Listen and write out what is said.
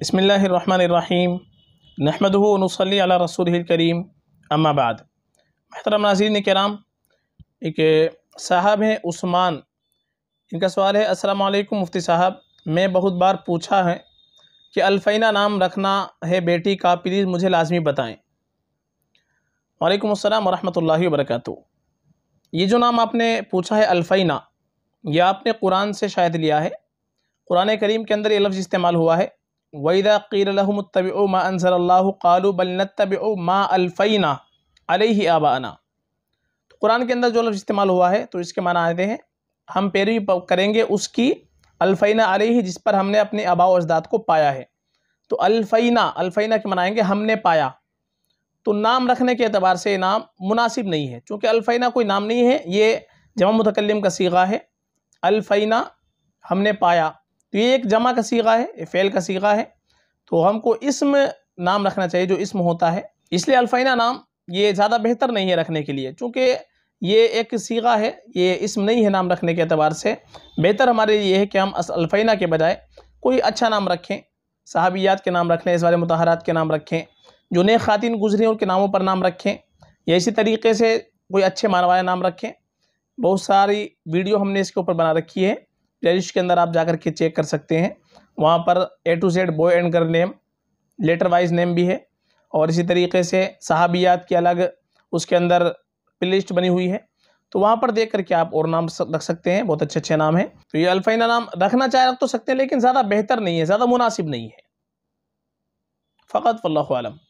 بسم اللہ الرحمن الرحیم نحمد نصلی علی رسول ال کریم اما بعد محترم ناظرین کرام ایک صاحب ہیں عثمان ان کا سوال ہے السلام علیکم مفتی صاحب میں بہت بار پوچھا ہے کہ الفینہ نام رکھنا ہے بیٹی کا پلیز مجھے لازمی بتائیں وعلیکم السلام ورحمۃ اللہ وبرکاتہ یہ جو نام آپ نے پوچھا ہے الفینہ یہ آپ نے قرآن سے شاید لیا ہے قرآن کریم کے اندر یہ لفظ استعمال ہوا ہے ویدا قِيلَ لَهُمُ اتَّبِعُوا ما أَنزَلَ اللہ قَالُوا بَلْ نَتَّبِعُوا مَا ما الفینہ علیہ تو قرآن کے اندر جو لفظ استعمال ہوا ہے تو اس کے معنی آئے ہیں ہم پیروی کریں گے اس کی الفینہ علیہ جس پر ہم نے اپنے آباء و اجداد کو پایا ہے تو الفینہ الفینہ کے منائیں گے ہم نے پایا تو نام رکھنے کے اعتبار سے یہ نام مناسب نہیں ہے چونکہ الفینہ کوئی نام نہیں ہے یہ جمع متکلم کا سیغہ ہے الفینہ ہم نے پایا تو یہ ایک جمع کا سیغہ ہے یہ فعل کا سیغہ ہے تو ہم کو اسم نام رکھنا چاہیے جو اسم ہوتا ہے اس لیے الفینہ نام یہ زیادہ بہتر نہیں ہے رکھنے کے لیے چونکہ یہ ایک سیغہ ہے یہ اسم نہیں ہے نام رکھنے کے اعتبار سے بہتر ہمارے لیے یہ ہے کہ ہم الفینہ کے بجائے کوئی اچھا نام رکھیں صحابیات کے نام رکھیں اس بار متحرات کے نام رکھیں جو خاتین خواتین ہیں ان کے ناموں پر نام رکھیں یا اسی طریقے سے کوئی اچھے مانوائے نام رکھیں بہت ساری ویڈیو ہم نے اس کے اوپر بنا رکھی ہے پلے لسٹ کے اندر آپ جا کر کے چیک کر سکتے ہیں وہاں پر A to Z boy and girl name letter wise name بھی ہے اور اسی طریقے سے صحابیات کے الگ اس کے اندر پلے لسٹ بنی ہوئی ہے تو وہاں پر دیکھ کر کے آپ اور نام رکھ سکتے ہیں بہت اچھے اچھے نام ہیں تو یہ الفینہ نام رکھنا چاہے رکھ تو سکتے ہیں لیکن زیادہ بہتر نہیں ہے زیادہ مناسب نہیں ہے فقط واللہ عالم